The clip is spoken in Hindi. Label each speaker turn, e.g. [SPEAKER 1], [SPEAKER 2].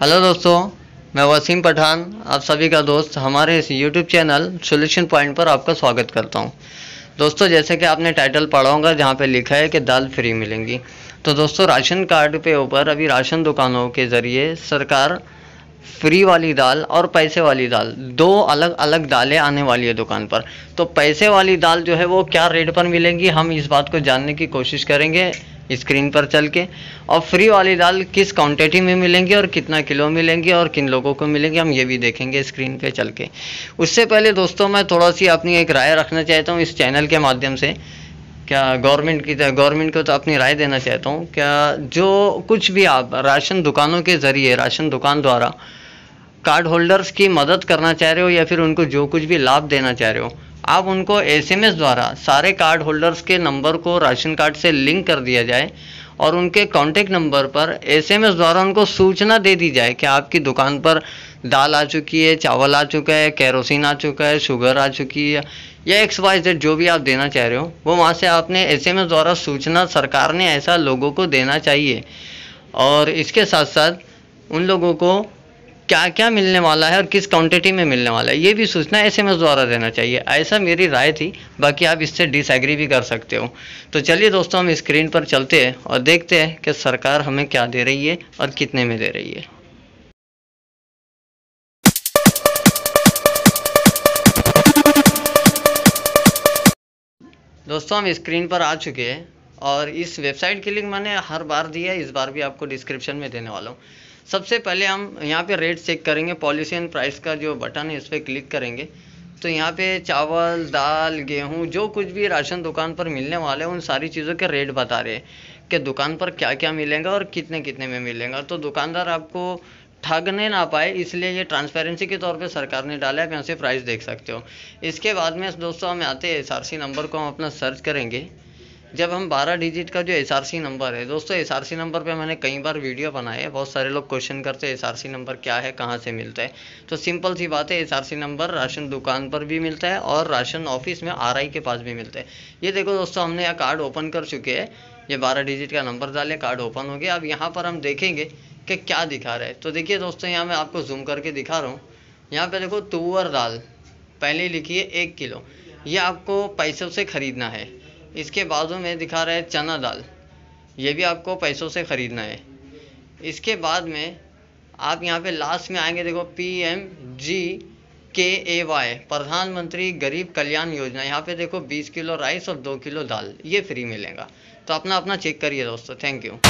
[SPEAKER 1] हेलो दोस्तों मैं वसीम पठान आप सभी का दोस्त हमारे इस यूट्यूब चैनल सोल्यूशन पॉइंट पर आपका स्वागत करता हूं दोस्तों जैसे कि आपने टाइटल पढ़ा होगा जहां पे लिखा है कि दाल फ्री मिलेंगी तो दोस्तों राशन कार्ड पे ऊपर अभी राशन दुकानों के ज़रिए सरकार फ्री वाली दाल और पैसे वाली दाल दो अलग अलग दालें आने वाली है दुकान पर तो पैसे वाली दाल जो है वो क्या रेट पर मिलेंगी हम इस बात को जानने की कोशिश करेंगे स्क्रीन पर चल के और फ्री वाली दाल किस क्वांटिटी में मिलेंगी और कितना किलो मिलेंगी और किन लोगों को मिलेंगी हम ये भी देखेंगे स्क्रीन पे चल के उससे पहले दोस्तों मैं थोड़ा सी अपनी एक राय रखना चाहता हूँ इस चैनल के माध्यम से क्या गवर्नमेंट की गवर्नमेंट को तो अपनी राय देना चाहता हूँ क्या जो कुछ भी आप राशन दुकानों के ज़रिए राशन दुकान द्वारा कार्ड होल्डर्स की मदद करना चाह रहे हो या फिर उनको जो कुछ भी लाभ देना चाह रहे हो आप उनको एसएमएस द्वारा सारे कार्ड होल्डर्स के नंबर को राशन कार्ड से लिंक कर दिया जाए और उनके कॉन्टेक्ट नंबर पर एसएमएस द्वारा उनको सूचना दे दी जाए कि आपकी दुकान पर दाल आ चुकी है चावल आ चुका है कैरोसिन आ चुका है शुगर आ चुकी है या एक्स वाई जेड जो भी आप देना चाह रहे हो वो वहाँ से आपने एसएमएस द्वारा सूचना सरकार ने ऐसा लोगों को देना चाहिए और इसके साथ साथ उन लोगों को क्या क्या मिलने वाला है और किस क्वांटिटी में मिलने वाला है ये भी सूचना एस एम द्वारा देना चाहिए ऐसा मेरी राय थी बाकी आप इससे डिसएग्री भी कर सकते हो तो चलिए दोस्तों हम स्क्रीन पर चलते हैं और देखते हैं कि सरकार हमें क्या दे रही है और कितने में दे रही है दोस्तों हम स्क्रीन पर आ चुके हैं और इस वेबसाइट की लिंक मैंने हर बार दी है इस बार भी आपको डिस्क्रिप्शन में देने वाला हूँ सबसे पहले हम यहाँ पे रेट चेक करेंगे पॉलिसी एंड प्राइस का जो बटन है इस पर क्लिक करेंगे तो यहाँ पे चावल दाल गेहूँ जो कुछ भी राशन दुकान पर मिलने वाले हैं उन सारी चीज़ों के रेट बता रहे हैं कि दुकान पर क्या क्या मिलेगा और कितने कितने में मिलेगा तो दुकानदार आपको ठगने ना पाए इसलिए ये ट्रांसपेरेंसी के तौर पे सरकार ने डाला है आप यहाँ से प्राइस देख सकते हो इसके बाद में दोस्तों हम आते हैं एस नंबर को हम अपना सर्च करेंगे जब हम 12 डिजिट का जो एस नंबर है दोस्तों एस नंबर पे मैंने कई बार वीडियो बनाए हैं बहुत सारे लोग क्वेश्चन करते हैं एस नंबर क्या है कहाँ से मिलता है तो सिंपल सी बात है एस नंबर राशन दुकान पर भी मिलता है और राशन ऑफिस में आर के पास भी मिलता है ये देखो दोस्तों हमने यह कार्ड ओपन कर चुके हैं ये बारह डिजिट का नंबर डाले कार्ड ओपन हो गया अब यहाँ पर हम देखेंगे कि क्या दिखा रहा है तो देखिए दोस्तों यहाँ मैं आपको जूम करके दिखा रहा हूँ यहाँ पे देखो तुअर दाल पहले लिखिए एक किलो ये आपको पैसों से ख़रीदना है इसके बाजू में दिखा रहा है चना दाल ये भी आपको पैसों से ख़रीदना है इसके बाद में आप यहाँ पे लास्ट में आएंगे देखो पी एम जी के ए वाई प्रधानमंत्री गरीब कल्याण योजना यहाँ पे देखो 20 किलो राइस और 2 किलो दाल ये फ्री मिलेगा तो अपना अपना चेक करिए दोस्तों थैंक यू